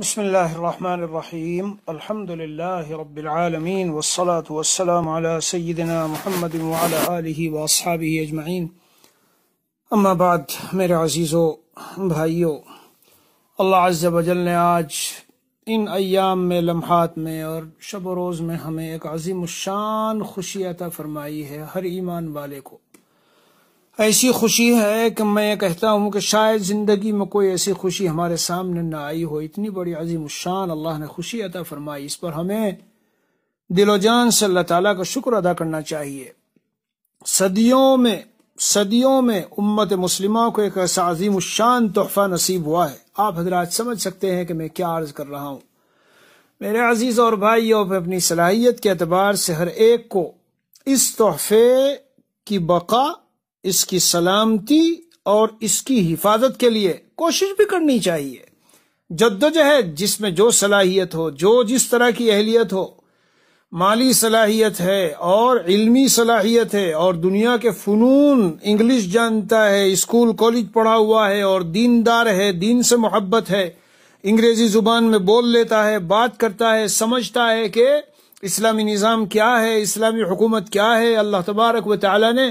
بسم اللہ الرحمن الرحیم الحمد سیدنا محمد وعلى آلہ واصحابہ اجمعین اما بعد میرے عزیزو بھائیو اللہ عز و جل نے آج ان ایام میں لمحات میں اور شب و روز میں ہمیں ایک عظیم الشان خوشی عطا فرمائی ہے ہر ایمان والے کو ایسی خوشی ہے کہ میں کہتا ہوں کہ شاید زندگی میں کوئی ایسی خوشی ہمارے سامنے نہ آئی ہو اتنی بڑی عظیم الشان اللہ نے خوشی عطا فرمائی اس پر ہمیں دل و جان سے اللہ تعالیٰ کا شکر ادا کرنا چاہیے صدیوں میں صدیوں میں امت مسلمہ کو ایک ایسا عظیم الشان تحفہ نصیب ہوا ہے آپ حضرات سمجھ سکتے ہیں کہ میں کیا عرض کر رہا ہوں میرے عزیز اور بھائیوں پہ اپنی صلاحیت کے اعتبار سے ہر ایک کو اس تحفے کی بقا اس کی سلامتی اور اس کی حفاظت کے لیے کوشش بھی کرنی چاہیے جدج ہے جس میں جو صلاحیت ہو جو جس طرح کی اہلیت ہو مالی صلاحیت ہے اور علمی صلاحیت ہے اور دنیا کے فنون انگلش جانتا ہے اسکول کالج پڑھا ہوا ہے اور دین دار ہے دین سے محبت ہے انگریزی زبان میں بول لیتا ہے بات کرتا ہے سمجھتا ہے کہ اسلامی نظام کیا ہے اسلامی حکومت کیا ہے اللہ تبارک و تعالی نے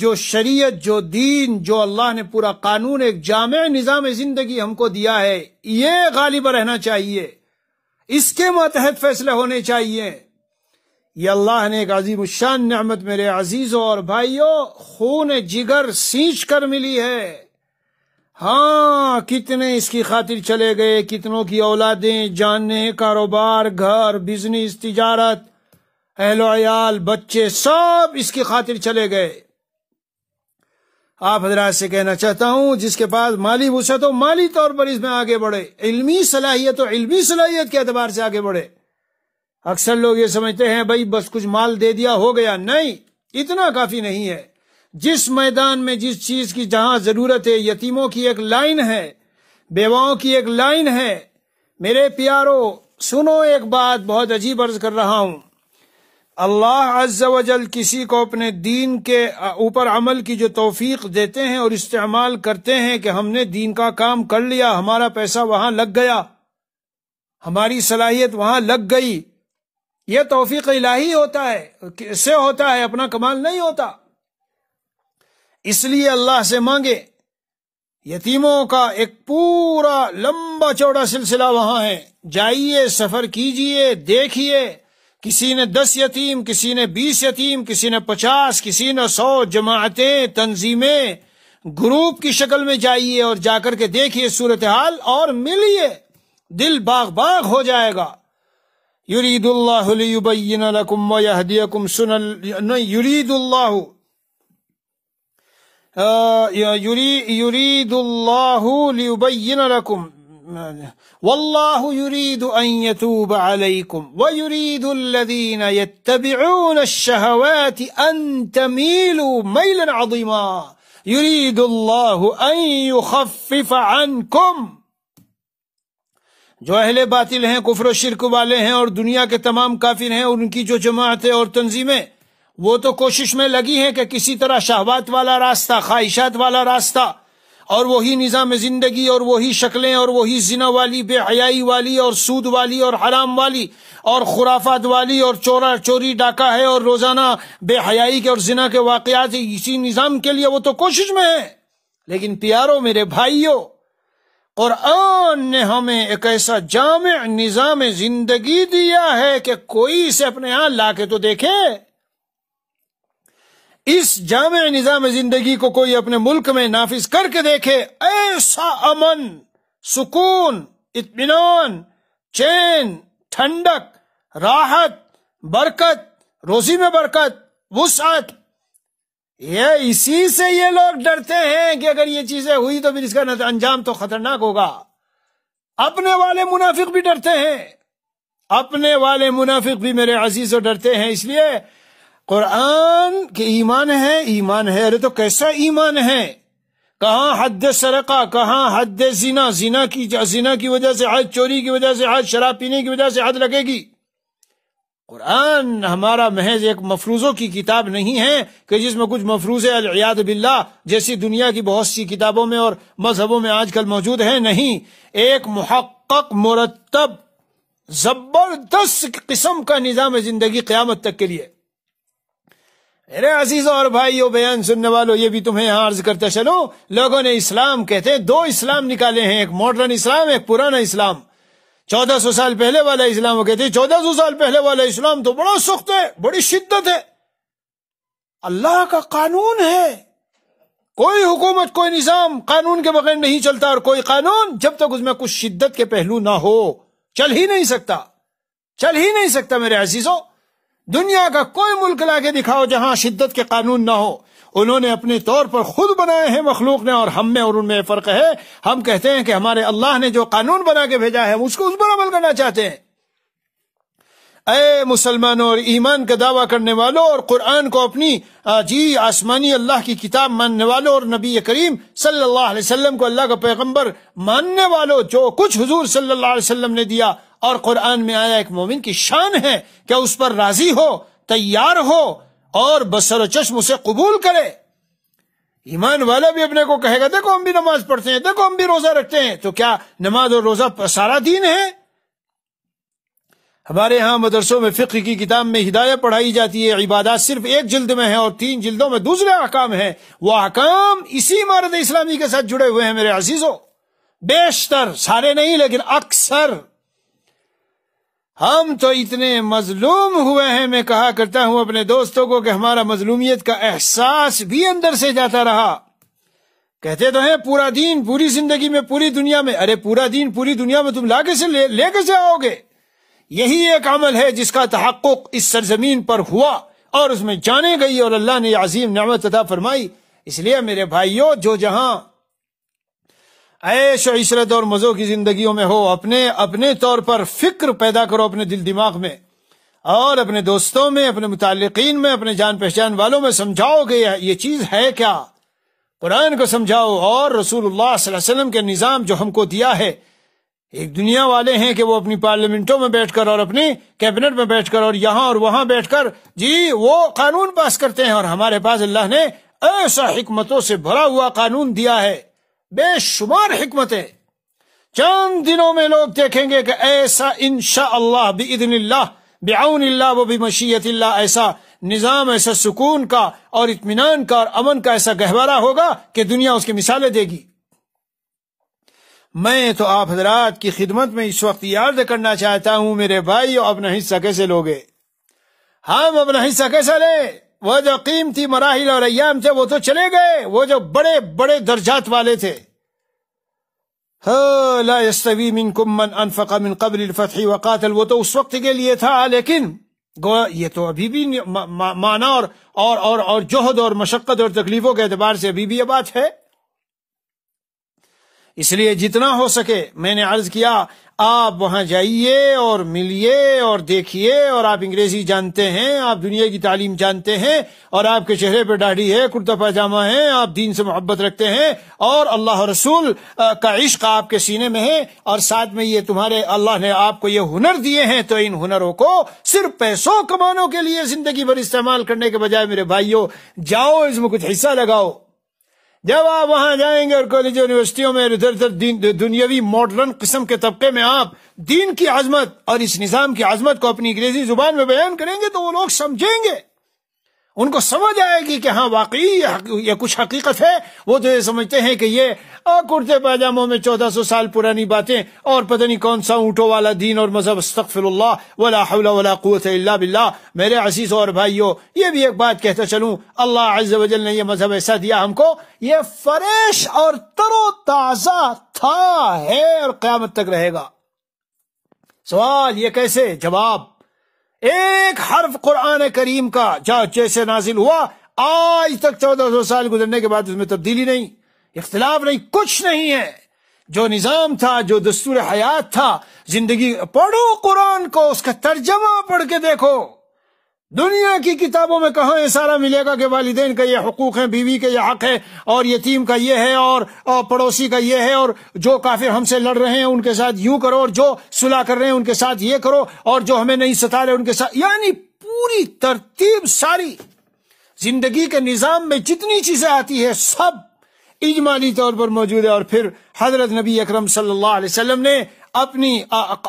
جو شریعت جو دین جو اللہ نے پورا قانون ایک جامع نظام زندگی ہم کو دیا ہے یہ غالب رہنا چاہیے اس کے متحد فیصلے ہونے چاہیے یہ اللہ نے ایک عظیم الشان نعمت میرے عزیزوں اور بھائیوں خون جگر سینچ کر ملی ہے ہاں کتنے اس کی خاطر چلے گئے کتنوں کی اولادیں جانے کاروبار گھر بزنس تجارت اہل و عیال بچے سب اس کی خاطر چلے گئے آپ حضرات سے کہنا چاہتا ہوں جس کے پاس مالی وسعت ہو مالی طور پر اس میں آگے بڑھے علمی صلاحیت ہو علمی صلاحیت کے اعتبار سے آگے بڑھے اکثر لوگ یہ سمجھتے ہیں بھائی بس کچھ مال دے دیا ہو گیا نہیں اتنا کافی نہیں ہے جس میدان میں جس چیز کی جہاں ضرورت ہے یتیموں کی ایک لائن ہے بیواؤں کی ایک لائن ہے میرے پیارو سنو ایک بات بہت عجیب عرض کر رہا ہوں اللہ عز و جل کسی کو اپنے دین کے اوپر عمل کی جو توفیق دیتے ہیں اور استعمال کرتے ہیں کہ ہم نے دین کا کام کر لیا ہمارا پیسہ وہاں لگ گیا ہماری صلاحیت وہاں لگ گئی یہ توفیق الہی ہوتا ہے ہوتا ہے اپنا کمال نہیں ہوتا اس لیے اللہ سے مانگے یتیموں کا ایک پورا لمبا چوڑا سلسلہ وہاں ہے جائیے سفر کیجئے دیکھیے کسی نے دس یتیم کسی نے بیس یتیم کسی نے پچاس کسی نے سو جماعتیں تنظیمیں گروپ کی شکل میں جائیے اور جا کر کے دیکھیے صورتحال اور ملیے دل باغ باغ ہو جائے گا یورید اللہ یرید اللہ یورید اللہ لیبین لکم والله يريد يريد أن أن أن يتوب عليكم ويريد الذين يتبعون الشهوات تميلوا ميلا عظيما الله يخفف عنكم جو اہل باطل ہیں کفر و شرک والے ہیں اور دنیا کے تمام کافر ہیں ان کی جو جماعتیں اور تنظیمیں وہ تو کوشش میں لگی ہیں کہ کسی طرح شہوات والا راستہ خواہشات والا راستہ اور وہی نظام زندگی اور وہی شکلیں اور وہی زنا والی بے حیائی والی اور سود والی اور حرام والی اور خرافات والی اور چورا چوری ڈاکہ ہے اور روزانہ بے حیائی کے اور زنا کے واقعات اسی نظام کے لیے وہ تو کوشش میں ہے لیکن پیارو میرے بھائیوں قرآن نے ہمیں ایک ایسا جامع نظام زندگی دیا ہے کہ کوئی سے اپنے ہاں لا کے تو دیکھے اس جامع نظام زندگی کو کوئی اپنے ملک میں نافذ کر کے دیکھے ایسا امن سکون اطمینان روزی میں برکت وسعت یہ اسی سے یہ لوگ ڈرتے ہیں کہ اگر یہ چیزیں ہوئی تو پھر اس کا انجام تو خطرناک ہوگا اپنے والے منافق بھی ڈرتے ہیں اپنے والے منافق بھی میرے عزیز ڈرتے ہیں اس لیے قرآن کے ایمان ہے ایمان ہے ارے تو کیسا ایمان ہے کہاں حد سرقہ کہاں حد زنا زنا کی زنا کی وجہ سے حد چوری کی وجہ سے حد شراب پینے کی وجہ سے حد لگے گی قرآن ہمارا محض ایک مفروضوں کی کتاب نہیں ہے کہ جس میں کچھ مفروض العیاد باللہ جیسی دنیا کی بہت سی کتابوں میں اور مذہبوں میں آج کل موجود ہے نہیں ایک محقق مرتب زبردست قسم کا نظام زندگی قیامت تک کے لیے عزیز اور بھائی بیان سننے والوں یہ بھی تمہیں یہاں عرض کرتا چلو لوگوں نے اسلام کہتے ہیں دو اسلام نکالے ہیں ایک ماڈرن اسلام ایک پرانا اسلام چودہ سو سال پہلے والا اسلام وہ کہتے ہیں چودہ سو سال پہلے والا اسلام تو بڑا سخت ہے بڑی شدت ہے اللہ کا قانون ہے کوئی حکومت کوئی نظام قانون کے بغیر نہیں چلتا اور کوئی قانون جب تک اس میں کچھ شدت کے پہلو نہ ہو چل ہی نہیں سکتا چل ہی نہیں سکتا میرے عزیزوں دنیا کا کوئی ملک لا کے دکھاؤ جہاں شدت کے قانون نہ ہو انہوں نے اپنے طور پر خود بنائے ہیں مخلوق نے اور ہم میں اور ان میں فرق ہے ہم کہتے ہیں کہ ہمارے اللہ نے جو قانون بنا کے بھیجا ہے اس اس کو پر عمل کرنا چاہتے ہیں اے مسلمانوں اور ایمان کا دعویٰ کرنے والوں اور قرآن کو اپنی جی آسمانی اللہ کی کتاب ماننے والوں اور نبی کریم صلی اللہ علیہ وسلم کو اللہ کا پیغمبر ماننے والوں جو کچھ حضور صلی اللہ علیہ وسلم نے دیا اور قرآن میں آیا ایک مومن کی شان ہے کہ اس پر راضی ہو تیار ہو اور بسر و چشم اسے قبول کرے ایمان والا بھی اپنے کو کہے گا دیکھو ہم بھی نماز پڑھتے ہیں دیکھو ہم بھی روزہ رکھتے ہیں تو کیا نماز اور روزہ سارا دین ہے ہمارے ہاں مدرسوں میں فقہ کی کتاب میں ہدایت پڑھائی جاتی ہے عبادات صرف ایک جلد میں ہیں اور تین جلدوں میں دوسرے حکام ہیں وہ حکام اسی عمارت اسلامی کے ساتھ جڑے ہوئے ہیں میرے عزیزوں بیشتر سارے نہیں لیکن اکثر ہم تو اتنے مظلوم ہوئے ہیں میں کہا کرتا ہوں اپنے دوستوں کو کہ ہمارا مظلومیت کا احساس بھی اندر سے جاتا رہا کہتے تو ہیں پورا دین پوری زندگی میں پوری دنیا میں ارے پورا دین پوری دنیا میں تم لاکے سے لے لے کے آؤ گے یہی ایک عمل ہے جس کا تحقق اس سرزمین پر ہوا اور اس میں جانے گئی اور اللہ نے عظیم نعمت عطا فرمائی اس لیے میرے بھائیوں جو جہاں و عشرت اور مزوں کی زندگیوں میں ہو اپنے اپنے طور پر فکر پیدا کرو اپنے دل دماغ میں اور اپنے دوستوں میں اپنے متعلقین میں اپنے جان پہچان والوں میں سمجھاؤ گے یہ چیز ہے کیا قرآن کو سمجھاؤ اور رسول اللہ صلی اللہ علیہ وسلم کے نظام جو ہم کو دیا ہے ایک دنیا والے ہیں کہ وہ اپنی پارلیمنٹوں میں بیٹھ کر اور اپنی کیبنٹ میں بیٹھ کر اور یہاں اور وہاں بیٹھ کر جی وہ قانون پاس کرتے ہیں اور ہمارے پاس اللہ نے ایسا حکمتوں سے بھرا ہوا قانون دیا ہے بے شمار حکمتیں چند دنوں میں لوگ دیکھیں گے کہ ایسا انشاءاللہ شاء اللہ بعون اللہ و بھی مشیت اللہ ایسا نظام ایسا سکون کا اور اطمینان کا اور امن کا ایسا گہوارہ ہوگا کہ دنیا اس کی مثالیں دے گی میں تو آپ حضرات کی خدمت میں اس وقت یاد کرنا چاہتا ہوں میرے بھائی اور اپنا حصہ کیسے لوگے ہم اپنا حصہ کیسا لے وہ جو قیمتی مراحل اور ایام تھے وہ تو چلے گئے وہ جو بڑے بڑے درجات والے تھے کمنف قبل فتح و قاتل وہ تو اس وقت کے لیے تھا لیکن گو یہ تو ابھی بھی مانا اور اور اور جوہد اور مشقت اور تکلیفوں کے اعتبار سے ابھی بھی یہ بات ہے اس لیے جتنا ہو سکے میں نے عرض کیا آپ وہاں جائیے اور ملیے اور دیکھیے اور آپ انگریزی جانتے ہیں آپ دنیا کی تعلیم جانتے ہیں اور آپ کے چہرے پہ ڈاڑھی ہے کرتا پاجامہ ہے آپ دین سے محبت رکھتے ہیں اور اللہ رسول کا عشق آپ کے سینے میں ہے اور ساتھ میں یہ تمہارے اللہ نے آپ کو یہ ہنر دیے ہیں تو ان ہنروں کو صرف پیسوں کمانوں کے لیے زندگی بھر استعمال کرنے کے بجائے میرے بھائیوں جاؤ اس میں کچھ حصہ لگاؤ جب آپ وہاں جائیں گے اور کالج یونیورسٹیوں میں ادھر ادھر دنیاوی ماڈرن قسم کے طبقے میں آپ دین کی عظمت اور اس نظام کی عظمت کو اپنی انگریزی زبان میں بیان کریں گے تو وہ لوگ سمجھیں گے ان کو سمجھ آئے گی کہ ہاں واقعی یہ کچھ حقیقت ہے وہ تو یہ سمجھتے ہیں کہ یہ کرتے پیجاموں میں چودہ سو سال پرانی باتیں اور پتہ نہیں کون سا اونٹوں والا دین اور مذہب استغفر اللہ ولا ولا حول قوت اللہ باللہ میرے عزیز اور بھائیو یہ بھی ایک بات کہتا چلوں اللہ عز و جل نے یہ مذہب ایسا دیا ہم کو یہ فریش اور تر و تازہ تھا ہے اور قیامت تک رہے گا سوال یہ کیسے جواب ایک حرف قرآن کریم کا جیسے نازل ہوا آج تک چودہ سو سال گزرنے کے بعد اس میں تبدیلی نہیں اختلاف نہیں کچھ نہیں ہے جو نظام تھا جو دستور حیات تھا زندگی پڑھو قرآن کو اس کا ترجمہ پڑھ کے دیکھو دنیا کی کتابوں میں کہاں یہ سارا ملے گا کہ والدین کا یہ حقوق ہیں بیوی کا یہ حق ہے اور یتیم کا یہ ہے اور پڑوسی کا یہ ہے اور جو کافر ہم سے لڑ رہے ہیں ان کے ساتھ یوں کرو اور جو صلاح کر رہے ہیں ان کے ساتھ یہ کرو اور جو ہمیں نہیں ستا رہے ان کے ساتھ یعنی پوری ترتیب ساری زندگی کے نظام میں جتنی چیزیں آتی ہے سب اجمالی طور پر موجود ہے اور پھر حضرت نبی اکرم صلی اللہ علیہ وسلم نے اپنی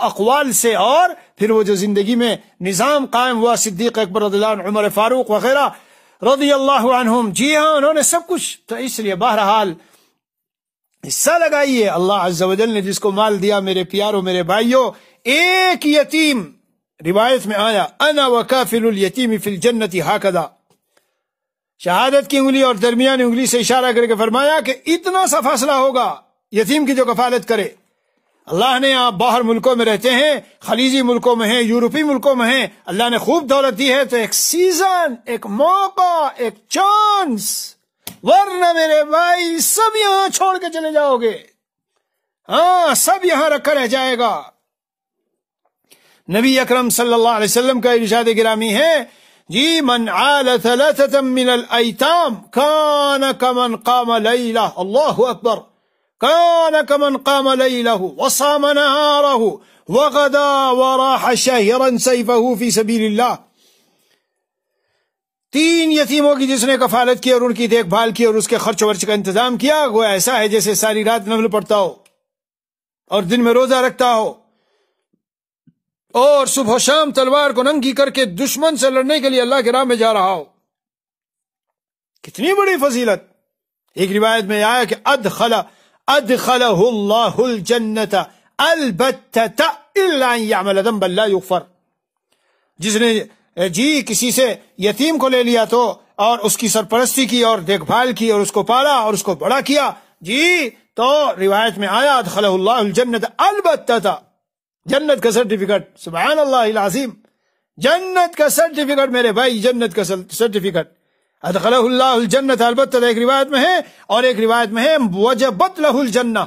اقوال سے اور پھر وہ جو زندگی میں نظام قائم ہوا صدیق اکبر رضی اللہ عنہ عمر فاروق وغیرہ رضی اللہ عنہم جی ہاں انہوں نے سب کچھ تو اس لیے بہرحال حصہ لگائیے اللہ عز و جل نے جس کو مال دیا میرے پیاروں میرے بھائیوں ایک یتیم روایت میں آیا انا وکافل الیتیم فی الجنت حاکدہ شہادت کی انگلی اور درمیان انگلی سے اشارہ کر کے فرمایا کہ اتنا سا فاصلہ ہوگا یتیم کی جو کفالت کرے اللہ نے آپ باہر ملکوں میں رہتے ہیں خلیجی ملکوں میں ہیں یورپی ملکوں میں ہیں اللہ نے خوب دولت دی ہے تو ایک سیزن ایک موقع ایک چانس ورنہ میرے بھائی سب یہاں چھوڑ کے چلے جاؤ گے ہاں سب یہاں رکھا رہ جائے گا نبی اکرم صلی اللہ علیہ وسلم کا ارشاد گرامی ہے جی من عال ثلاثة من الایتام کان کمن لیلہ اللہ اکبر كان كمن قام ليله وصام نهاره وغدا وراح شهرا سيفه في سبيل تین یتیموں کی جس نے کفالت کی اور ان کی دیکھ بھال کی اور اس کے خرچ ورچ کا انتظام کیا وہ ایسا ہے جیسے ساری رات نفل پڑتا ہو اور دن میں روزہ رکھتا ہو اور صبح و شام تلوار کو ننگی کر کے دشمن سے لڑنے کے لیے اللہ کے راہ میں جا رہا ہو کتنی بڑی فضیلت ایک روایت میں آیا کہ اد خلا ادخله الله البت جس نے جی کسی سے یتیم کو لے لیا تو اور اس کی سرپرستی کی اور دیکھ بھال کی اور اس کو پالا اور اس کو بڑا کیا جی تو روایت میں آیا جنت البتہ جنت کا سرٹیفکیٹ سبحان اللہ العظیم جنت کا سرٹیفکیٹ میرے بھائی جنت کا سرٹیفکیٹ ادخلہ اللہ الجنت البتہ ایک روایت میں ہے اور ایک روایت میں ہے وجبت لہ الجنہ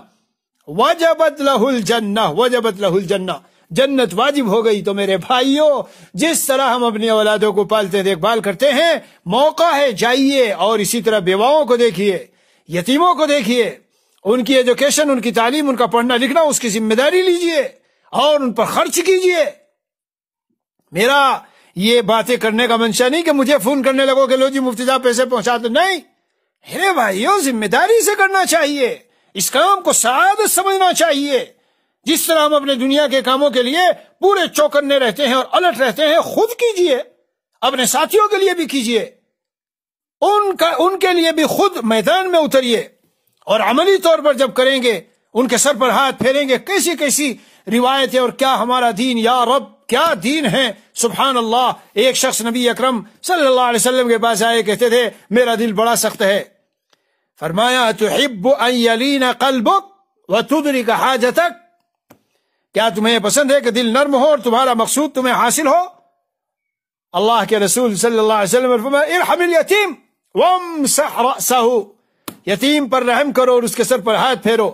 وجبت لہ الجنہ وجبت لہ الجنہ جنت واجب ہو گئی تو میرے بھائیو جس طرح ہم اپنی اولادوں کو پالتے دیکھ بال کرتے ہیں موقع ہے جائیے اور اسی طرح بیواؤں کو دیکھئے یتیموں کو دیکھئے ان کی ایڈوکیشن ان کی تعلیم ان کا پڑھنا لکھنا اس کی ذمہ داری لیجئے اور ان پر خرچ کیجئے میرا یہ باتیں کرنے کا منشا نہیں کہ مجھے فون کرنے لگو کہ لو جی مفتی صاحب پیسے پہنچا تو نہیں بھائیوں ذمہ داری سے کرنا چاہیے اس کام کو سعادت سمجھنا چاہیے جس طرح ہم اپنے دنیا کے کاموں کے لیے پورے چوکنے رہتے ہیں اور الٹ رہتے ہیں خود کیجئے اپنے ساتھیوں کے لیے بھی کیجیے ان کے لیے بھی خود میدان میں اتریے اور عملی طور پر جب کریں گے ان کے سر پر ہاتھ پھیریں گے کیسی کیسی روایتیں اور کیا ہمارا دین یا رب کیا دین ہے سبحان اللہ ایک شخص نبی اکرم صلی اللہ علیہ وسلم کے پاس آئے کہتے تھے میرا دل بڑا سخت ہے فرمایا تحب ان یلین قلبک وتدرک حاجتک کیا تمہیں پسند ہے کہ دل نرم ہو اور تمہارا مقصود تمہیں حاصل ہو اللہ کے رسول صلی اللہ علیہ وسلم فرمایا ارحم الیتیم وامسح یتیم پر رحم کرو اور اس کے سر پر ہاتھ پھیرو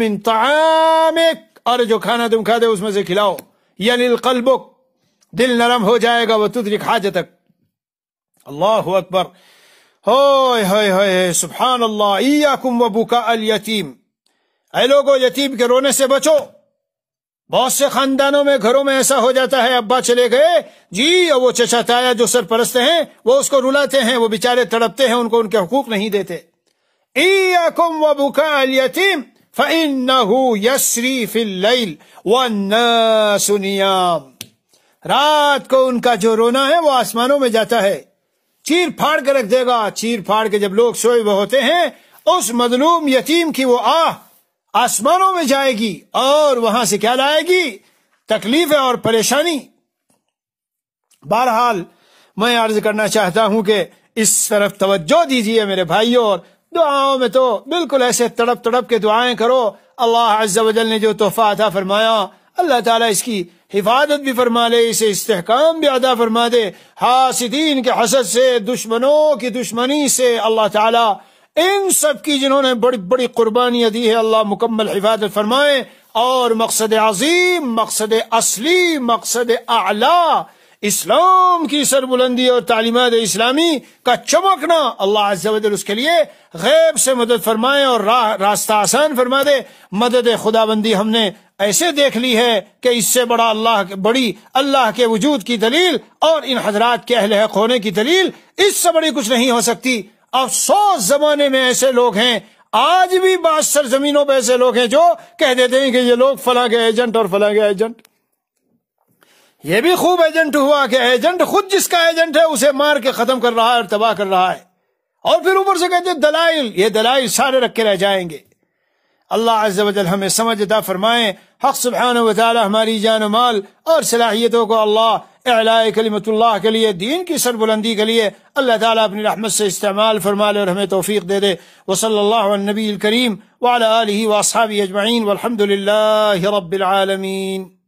من طعامک اور جو کھانا تم کھاتے اس میں سے کھلاؤ یعنی قلبک دل نرم ہو جائے گا وہ اکبر ہوئے تک اللہ سبحان اللہ ایاکم و بکا الیتیم اے لوگو یتیم کے رونے سے بچو بہت سے خاندانوں میں گھروں میں ایسا ہو جاتا ہے ابا چلے گئے جی اور وہ چچا تایا جو سر پرستے ہیں وہ اس کو رلاتے ہیں وہ بیچارے تڑپتے ہیں ان کو ان کے حقوق نہیں دیتے ایاکم و بکا الیتیم فَإِنَّهُ يَسْرِي فِي اللَّيْلِ وَالنَّاسُ نِيَام رات کو ان کا جو رونا ہے وہ آسمانوں میں جاتا ہے چیر پھاڑ کر رکھ دے گا چیر پھاڑ کے جب لوگ سوئے ہوتے ہیں اس مظلوم یتیم کی وہ آہ آسمانوں میں جائے گی اور وہاں سے کیا لائے گی تکلیف اور پریشانی بارحال میں عرض کرنا چاہتا ہوں کہ اس طرف توجہ دیجئے میرے بھائیوں اور دعاؤں میں تو بالکل ایسے تڑپ تڑپ کے دعائیں کرو اللہ عز و جل نے جو تحفہ عطا فرمایا اللہ تعالیٰ اس کی حفاظت بھی فرما لے اسے استحکام بھی عطا فرما دے حاسدین کے حسد سے دشمنوں کی دشمنی سے اللہ تعالیٰ ان سب کی جنہوں نے بڑی بڑی قربانیاں دی ہے اللہ مکمل حفاظت فرمائے اور مقصد عظیم مقصد اصلی مقصد اعلیٰ اسلام کی سر بلندی اور تعلیمات اسلامی کا چمکنا اللہ عز و اس کے لیے غیب سے مدد فرمائے اور راستہ آسان فرما دے مدد خدا بندی ہم نے ایسے دیکھ لی ہے کہ اس سے بڑا اللہ بڑی اللہ کے وجود کی دلیل اور ان حضرات کے اہل حق ہونے کی دلیل اس سے بڑی کچھ نہیں ہو سکتی افسوس زمانے میں ایسے لوگ ہیں آج بھی باسر زمینوں پہ ایسے لوگ ہیں جو کہہ دیتے ہیں کہ یہ لوگ فلاں کے ایجنٹ اور فلاں کے ایجنٹ یہ بھی خوب ایجنٹ ہوا کہ ایجنٹ خود جس کا ایجنٹ ہے اسے مار کے ختم کر رہا ہے اور تباہ کر رہا ہے اور پھر اوپر سے کہتے ہیں دلائل دلائل یہ سارے رکھ کے رہ جائیں گے اللہ عز و و جل ہمیں سمجھ فرمائیں حق سبحانہ ہماری جان مال اور صلاحیتوں کو اللہ کلمت اللہ کے لیے دین کی سر بُلندی کے لیے اللہ تعالیٰ اپنی رحمت سے استعمال فرمال اور ہمیں توفیق دے دے وہ اللہ اللہ نبی آلہ اجمعین رب العالمین